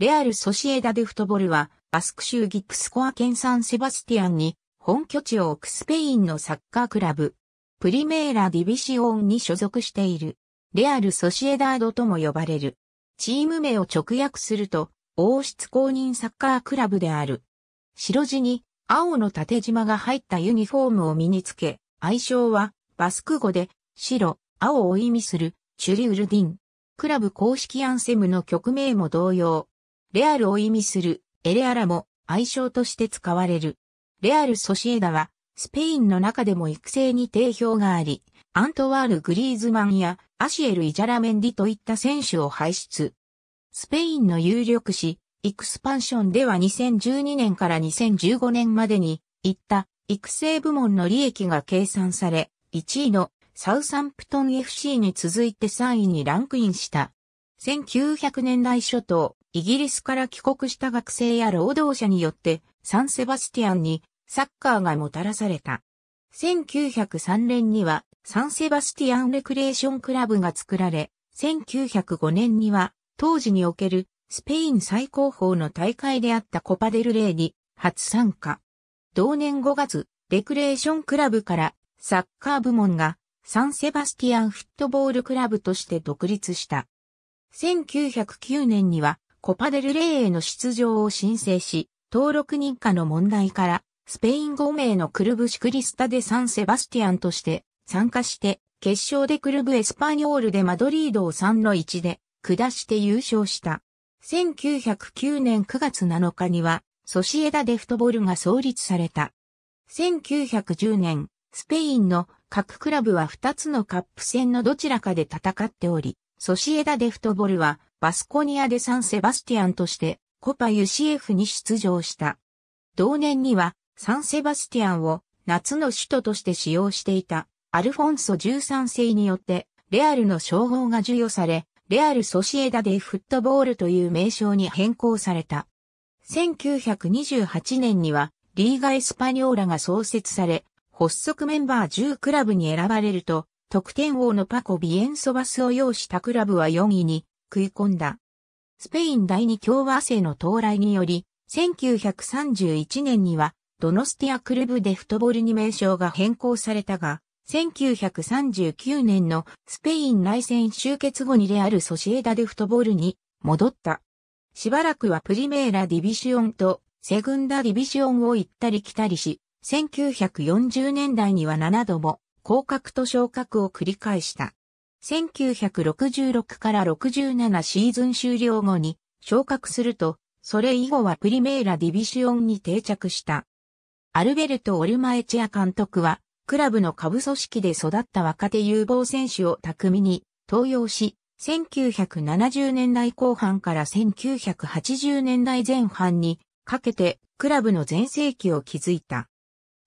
レアル・ソシエダ・デ・フトボルは、バスク州ギックスコア県サン・セバスティアンに、本拠地を置くスペインのサッカークラブ、プリメーラ・ディビシオンに所属している、レアル・ソシエダードとも呼ばれる。チーム名を直訳すると、王室公認サッカークラブである。白地に青の縦縞が入ったユニフォームを身につけ、愛称はバスク語で白、青を意味するチュリウルディン。クラブ公式アンセムの曲名も同様、レアルを意味するエレアラも愛称として使われる。レアル・ソシエダはスペインの中でも育成に定評があり、アントワール・グリーズマンやアシエル・イジャラメンディといった選手を輩出。スペインの有力誌、エクスパンションでは2012年から2015年までに、いった育成部門の利益が計算され、1位のサウサンプトン FC に続いて3位にランクインした。1900年代初頭、イギリスから帰国した学生や労働者によってサンセバスティアンにサッカーがもたらされた。1903年にはサンセバスティアンレクレーションクラブが作られ、1905年には当時におけるスペイン最高峰の大会であったコパデルレーに初参加。同年5月、レクレーションクラブからサッカー部門がサンセバスティアンフットボールクラブとして独立した。1909年にはコパデルレイへの出場を申請し、登録認可の問題から、スペイン5名のクルブシクリスタでサンセバスティアンとして参加して、決勝でクルブエスパニョールでマドリードを3の1で下して優勝した。1909年9月7日には、ソシエダデフトボールが創立された。1910年、スペインの各クラブは2つのカップ戦のどちらかで戦っており、ソシエダデフトボールはバスコニア・デ・サン・セバスティアンとしてコパ UCF に出場した。同年にはサン・セバスティアンを夏の首都として使用していたアルフォンソ13世によってレアルの称号が授与され、レアル・ソシエダ・デ・フットボールという名称に変更された。1928年にはリーガ・エスパニョーラが創設され、発足メンバー10クラブに選ばれると、得点王のパコ・ビエンソバスを擁したクラブは4位に食い込んだ。スペイン第二共和制の到来により、1931年には、ドノスティアクルブデフトボールに名称が変更されたが、1939年のスペイン内戦終結後にレアル・ソシエダデフトボールに戻った。しばらくはプリメーラ・ディビシオンとセグンダ・ディビシオンを行ったり来たりし、1940年代には7度も降格と昇格を繰り返した。1966から67シーズン終了後に昇格すると、それ以後はプリメーラディビシオンに定着した。アルベルト・オルマエチア監督は、クラブの下部組織で育った若手有望選手を巧みに登用し、1970年代後半から1980年代前半にかけてクラブの全盛期を築いた。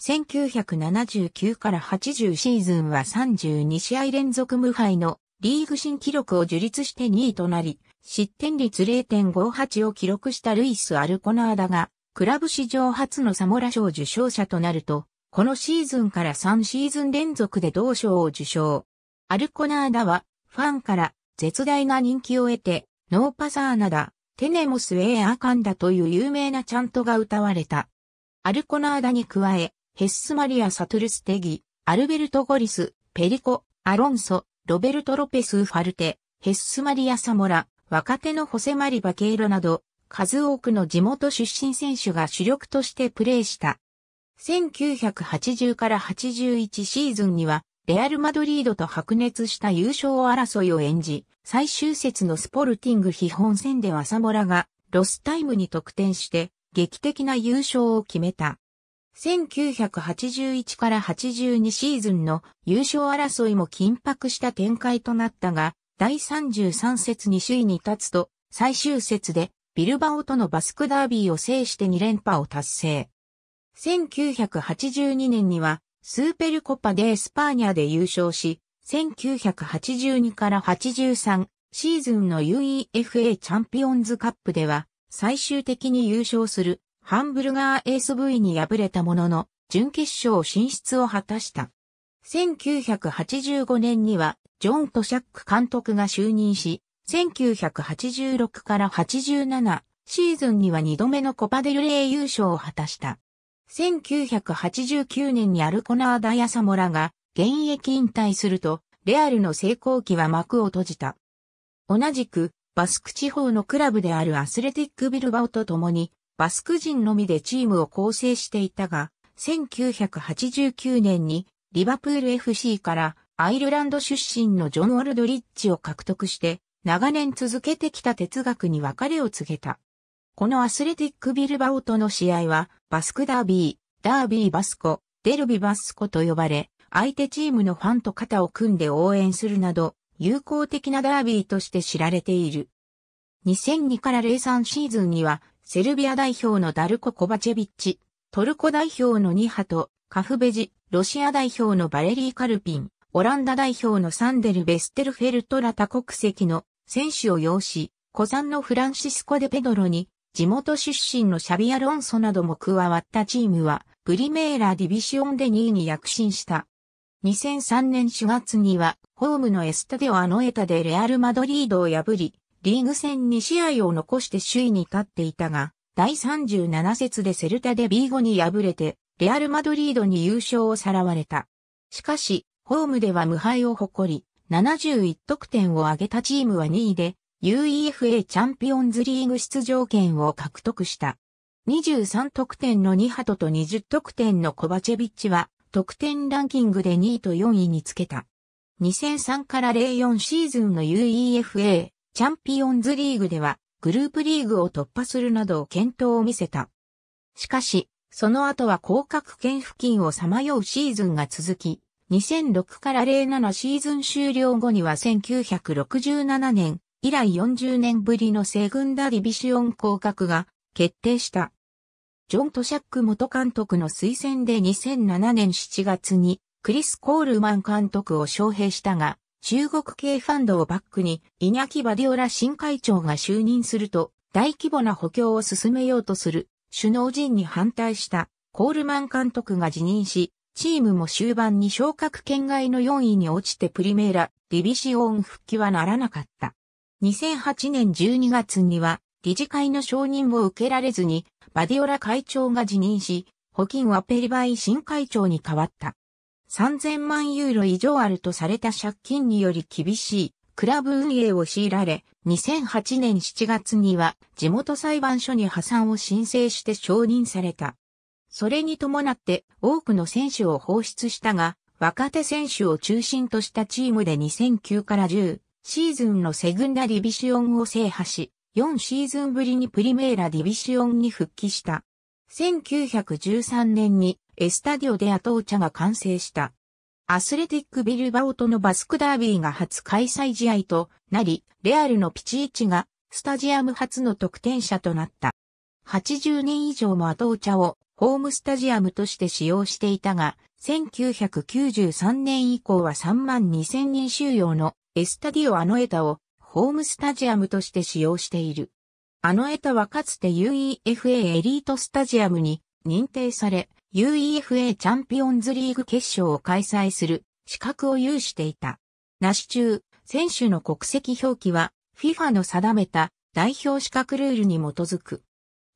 1979から80シーズンは32試合連続無敗のリーグ新記録を樹立して2位となり、失点率0.58を記録したルイス・アルコナーだが、クラブ史上初のサモラ賞受賞者となると、このシーズンから3シーズン連続で同賞を受賞。アルコナーダは、ファンから絶大な人気を得て、ノーパサーナダ、テネモス・エアカンダという有名なチャントが歌われた。アルコナーダに加え、ヘッスマリア・サトゥルステギ、アルベルト・ゴリス、ペリコ、アロンソ、ロベルト・ロペス・ファルテ、ヘッスマリア・サモラ、若手のホセ・マリ・バケイロなど、数多くの地元出身選手が主力としてプレーした。1980から81シーズンには、レアル・マドリードと白熱した優勝争いを演じ、最終節のスポルティング基本戦ではサモラがロスタイムに得点して劇的な優勝を決めた。1981から82シーズンの優勝争いも緊迫した展開となったが、第33節に首位に立つと、最終節でビルバオとのバスクダービーを制して2連覇を達成。1982年にはスーペルコパデースパーニャで優勝し、1982から83シーズンの UEFA チャンピオンズカップでは最終的に優勝するハンブルガー SV に敗れたものの、準決勝進出を果たした。1985年には、ジョン・トシャック監督が就任し、1986から87シーズンには2度目のコパデルレー優勝を果たした。1989年にアルコナーダ・ヤサモラが現役引退すると、レアルの成功期は幕を閉じた。同じく、バスク地方のクラブであるアスレティック・ビルバオと共に、バスク人のみでチームを構成していたが、1989年にリバプール FC からアイルランド出身のジョン・オルドリッジを獲得して、長年続けてきた哲学に別れを告げた。このアスレティック・ビルバオとの試合は、バスクダービー、ダービー・バスコ、デルビ・バスコと呼ばれ、相手チームのファンと肩を組んで応援するなど、友好的なダービーとして知られている。2002から03シーズンにはセルビア代表のダルコ・コバチェビッチ、トルコ代表のニハト、カフベジ、ロシア代表のバレリー・カルピン、オランダ代表のサンデル・ベステルフェルトラ多国籍の選手を擁し、古参のフランシスコ・デ・ペドロに、地元出身のシャビア・ロンソなども加わったチームは、プリメーラ・ディビシオンで2位に躍進した。2003年4月には、ホームのエスタデオ・アノエタでレアル・マドリードを破り、リーグ戦2試合を残して首位に立っていたが、第37節でセルタでビーゴに敗れて、レアル・マドリードに優勝をさらわれた。しかし、ホームでは無敗を誇り、71得点を挙げたチームは2位で、UEFA チャンピオンズリーグ出場権を獲得した。23得点のニハトと20得点のコバチェビッチは、得点ランキングで2位と4位につけた。2003から04シーズンの UEFA チャンピオンズリーグではグループリーグを突破するなどを検討を見せた。しかし、その後は降格圏付近をさまようシーズンが続き、2006から07シーズン終了後には1967年以来40年ぶりのセグンダディビシオン降格が決定した。ジョン・トシャック元監督の推薦で2007年7月にクリス・コールマン監督を招聘したが、中国系ファンドをバックに、イニャキ・バディオラ新会長が就任すると、大規模な補強を進めようとする、首脳陣に反対したコールマン監督が辞任し、チームも終盤に昇格圏外の4位に落ちてプリメーラ、ディビシオン復帰はならなかった。2008年12月には、理事会の承認を受けられずに、バディオラ会長が辞任し、ホキンはペリバイ新会長に変わった。3000万ユーロ以上あるとされた借金により厳しいクラブ運営を強いられ、2008年7月には地元裁判所に破産を申請して承認された。それに伴って多くの選手を放出したが、若手選手を中心としたチームで2009から10シーズンのセグンダディビシオンを制覇し、4シーズンぶりにプリメーラディビシオンに復帰した。1913年にエスタディオでアトーチャが完成した。アスレティックビルバオとのバスクダービーが初開催試合となり、レアルのピチイチがスタジアム初の得点者となった。80年以上もアトーチャをホームスタジアムとして使用していたが、1993年以降は3万2000人収容のエスタディオアノエタをホームスタジアムとして使用している。アノエタはかつて UEFA エリートスタジアムに認定され、UEFA チャンピオンズリーグ決勝を開催する資格を有していた。なし中、選手の国籍表記は FIFA の定めた代表資格ルールに基づく。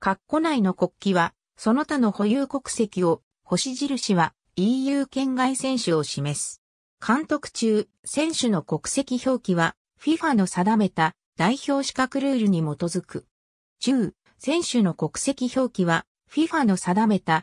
括弧内の国旗は、その他の保有国籍を、星印は EU 圏外選手を示す。監督中、選手の国籍表記は FIFA の定めた代表資格ルールに基づく。中、選手の国籍表記は FIFA の定めた